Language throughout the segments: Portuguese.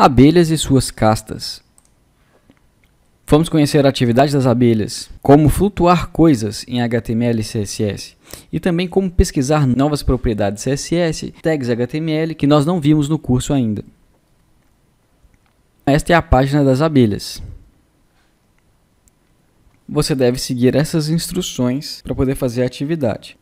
Abelhas e suas castas. Vamos conhecer a atividade das abelhas, como flutuar coisas em HTML e CSS e também como pesquisar novas propriedades CSS, tags HTML que nós não vimos no curso ainda. Esta é a página das abelhas. Você deve seguir essas instruções para poder fazer a atividade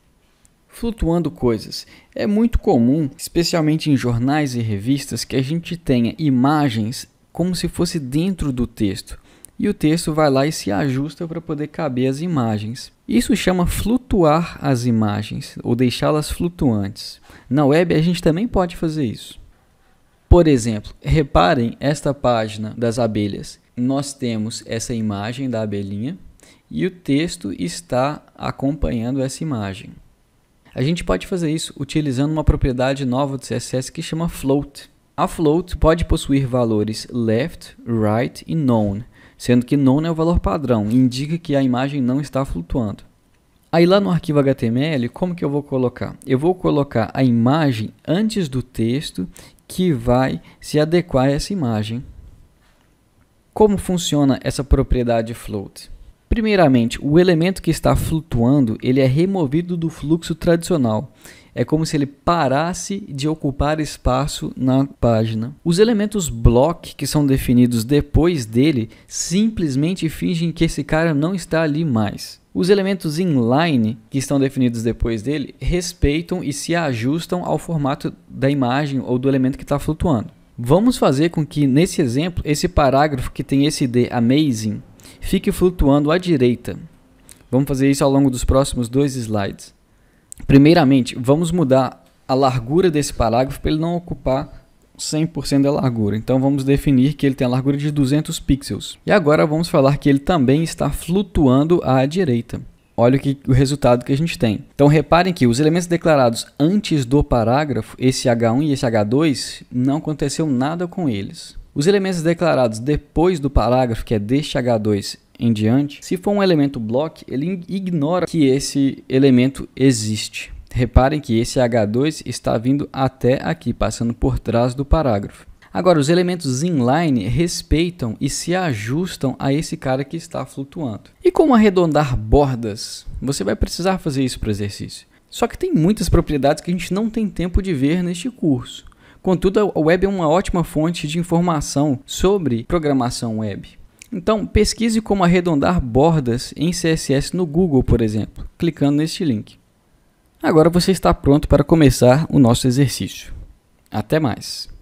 flutuando coisas. É muito comum, especialmente em jornais e revistas, que a gente tenha imagens como se fosse dentro do texto. E o texto vai lá e se ajusta para poder caber as imagens. Isso chama flutuar as imagens ou deixá-las flutuantes. Na web a gente também pode fazer isso. Por exemplo, reparem esta página das abelhas. Nós temos essa imagem da abelhinha e o texto está acompanhando essa imagem. A gente pode fazer isso utilizando uma propriedade nova do CSS que chama float. A float pode possuir valores left, right e none, sendo que none é o valor padrão, indica que a imagem não está flutuando. Aí lá no arquivo HTML, como que eu vou colocar? Eu vou colocar a imagem antes do texto que vai se adequar a essa imagem. Como funciona essa propriedade float? Primeiramente, o elemento que está flutuando, ele é removido do fluxo tradicional. É como se ele parasse de ocupar espaço na página. Os elementos block que são definidos depois dele simplesmente fingem que esse cara não está ali mais. Os elementos inline que estão definidos depois dele respeitam e se ajustam ao formato da imagem ou do elemento que está flutuando. Vamos fazer com que nesse exemplo esse parágrafo que tem esse de amazing fique flutuando à direita. Vamos fazer isso ao longo dos próximos dois slides. Primeiramente, vamos mudar a largura desse parágrafo para ele não ocupar 100% da largura. Então vamos definir que ele tem a largura de 200 pixels. E agora vamos falar que ele também está flutuando à direita. Olha o, que, o resultado que a gente tem. Então reparem que os elementos declarados antes do parágrafo, esse H1 e esse H2, não aconteceu nada com eles. Os elementos declarados depois do parágrafo, que é deste H2 em diante, se for um elemento block, ele ignora que esse elemento existe. Reparem que esse H2 está vindo até aqui, passando por trás do parágrafo. Agora, os elementos inline respeitam e se ajustam a esse cara que está flutuando. E como arredondar bordas? Você vai precisar fazer isso para o exercício. Só que tem muitas propriedades que a gente não tem tempo de ver neste curso. Contudo, a web é uma ótima fonte de informação sobre programação web. Então, pesquise como arredondar bordas em CSS no Google, por exemplo, clicando neste link. Agora você está pronto para começar o nosso exercício. Até mais!